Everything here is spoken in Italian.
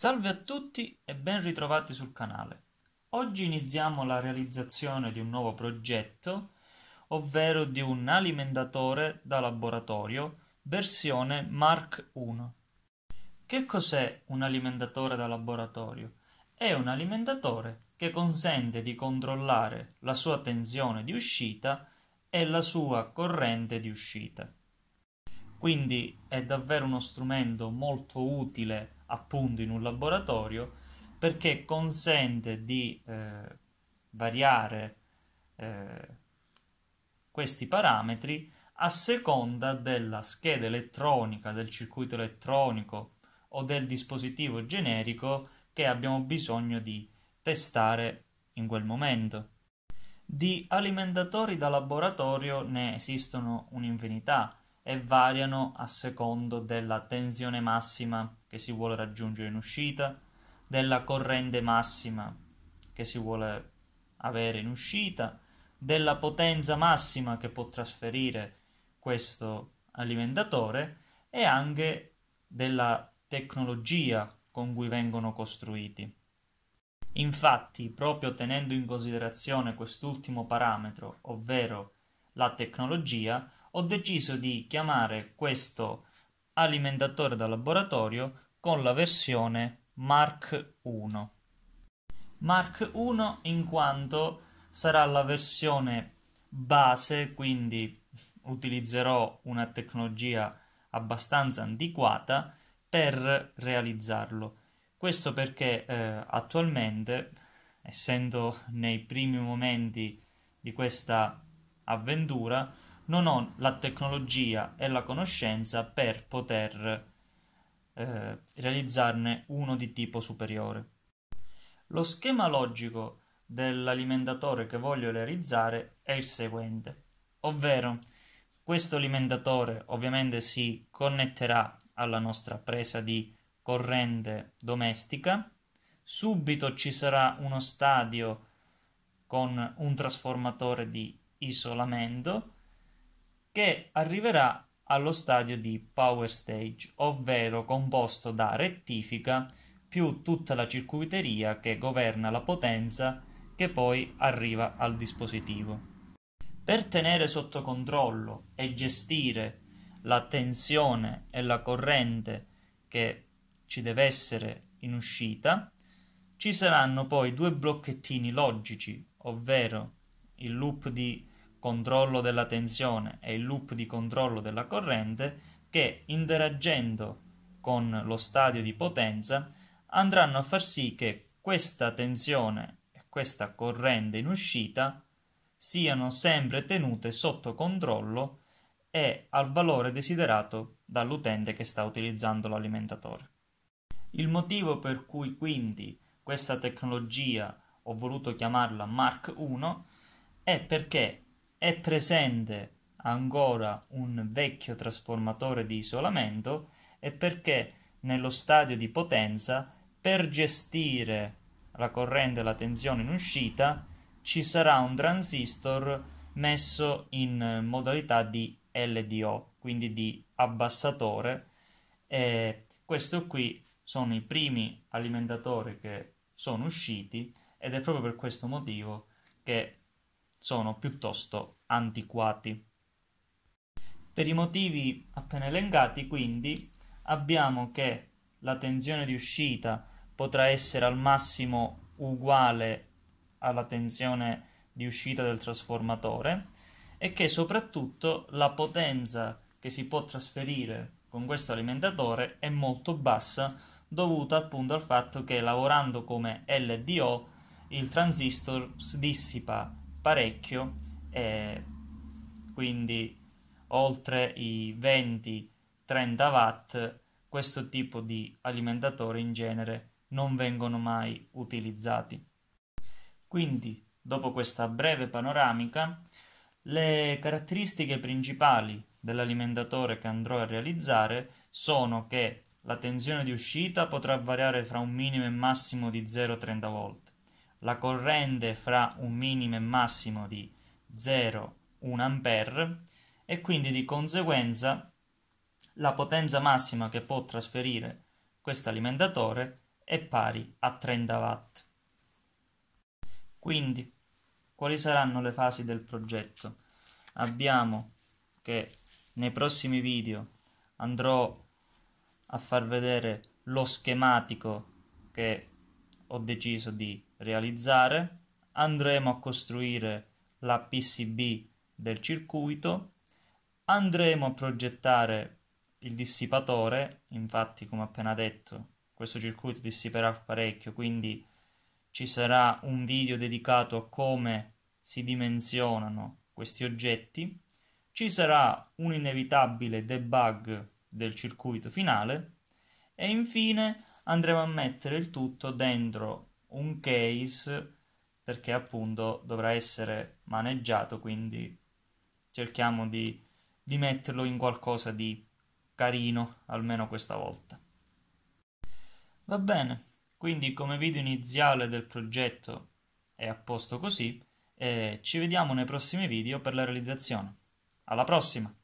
Salve a tutti e ben ritrovati sul canale. Oggi iniziamo la realizzazione di un nuovo progetto, ovvero di un alimentatore da laboratorio versione Mark 1. Che cos'è un alimentatore da laboratorio? È un alimentatore che consente di controllare la sua tensione di uscita e la sua corrente di uscita. Quindi è davvero uno strumento molto utile appunto in un laboratorio perché consente di eh, variare eh, questi parametri a seconda della scheda elettronica, del circuito elettronico o del dispositivo generico che abbiamo bisogno di testare in quel momento. Di alimentatori da laboratorio ne esistono un'infinità e variano a secondo della tensione massima che si vuole raggiungere in uscita, della corrente massima che si vuole avere in uscita, della potenza massima che può trasferire questo alimentatore e anche della tecnologia con cui vengono costruiti. Infatti, proprio tenendo in considerazione quest'ultimo parametro, ovvero la tecnologia, ho deciso di chiamare questo alimentatore da laboratorio con la versione Mark 1. Mark 1 in quanto sarà la versione base, quindi utilizzerò una tecnologia abbastanza antiquata per realizzarlo. Questo perché eh, attualmente, essendo nei primi momenti di questa avventura, non ho la tecnologia e la conoscenza per poter eh, realizzarne uno di tipo superiore. Lo schema logico dell'alimentatore che voglio realizzare è il seguente, ovvero questo alimentatore ovviamente si connetterà alla nostra presa di corrente domestica, subito ci sarà uno stadio con un trasformatore di isolamento che arriverà allo stadio di power stage, ovvero composto da rettifica più tutta la circuiteria che governa la potenza che poi arriva al dispositivo. Per tenere sotto controllo e gestire la tensione e la corrente che ci deve essere in uscita, ci saranno poi due blocchettini logici, ovvero il loop di controllo della tensione e il loop di controllo della corrente che interagendo con lo stadio di potenza andranno a far sì che questa tensione e questa corrente in uscita siano sempre tenute sotto controllo e al valore desiderato dall'utente che sta utilizzando l'alimentatore. Il motivo per cui quindi questa tecnologia ho voluto chiamarla Mark 1 è perché è presente ancora un vecchio trasformatore di isolamento e perché nello stadio di potenza per gestire la corrente e la tensione in uscita ci sarà un transistor messo in modalità di LDO, quindi di abbassatore. E questo qui sono i primi alimentatori che sono usciti ed è proprio per questo motivo che sono piuttosto antiquati. Per i motivi appena elencati, quindi, abbiamo che la tensione di uscita potrà essere al massimo uguale alla tensione di uscita del trasformatore e che soprattutto la potenza che si può trasferire con questo alimentatore è molto bassa dovuta appunto al fatto che lavorando come LDO il transistor si dissipa parecchio, eh, quindi oltre i 20-30 watt questo tipo di alimentatori in genere non vengono mai utilizzati. Quindi, dopo questa breve panoramica, le caratteristiche principali dell'alimentatore che andrò a realizzare sono che la tensione di uscita potrà variare fra un minimo e un massimo di 0,30 V, la corrente fra un minimo e massimo di 0,1 A e quindi di conseguenza la potenza massima che può trasferire questo alimentatore è pari a 30 watt. Quindi, quali saranno le fasi del progetto? Abbiamo che nei prossimi video andrò a far vedere lo schematico che ho deciso di realizzare, andremo a costruire la PCB del circuito, andremo a progettare il dissipatore, infatti come appena detto questo circuito dissiperà parecchio, quindi ci sarà un video dedicato a come si dimensionano questi oggetti, ci sarà un inevitabile debug del circuito finale e infine andremo a mettere il tutto dentro un case perché appunto dovrà essere maneggiato, quindi cerchiamo di, di metterlo in qualcosa di carino, almeno questa volta. Va bene, quindi come video iniziale del progetto è a posto così e eh, ci vediamo nei prossimi video per la realizzazione. Alla prossima!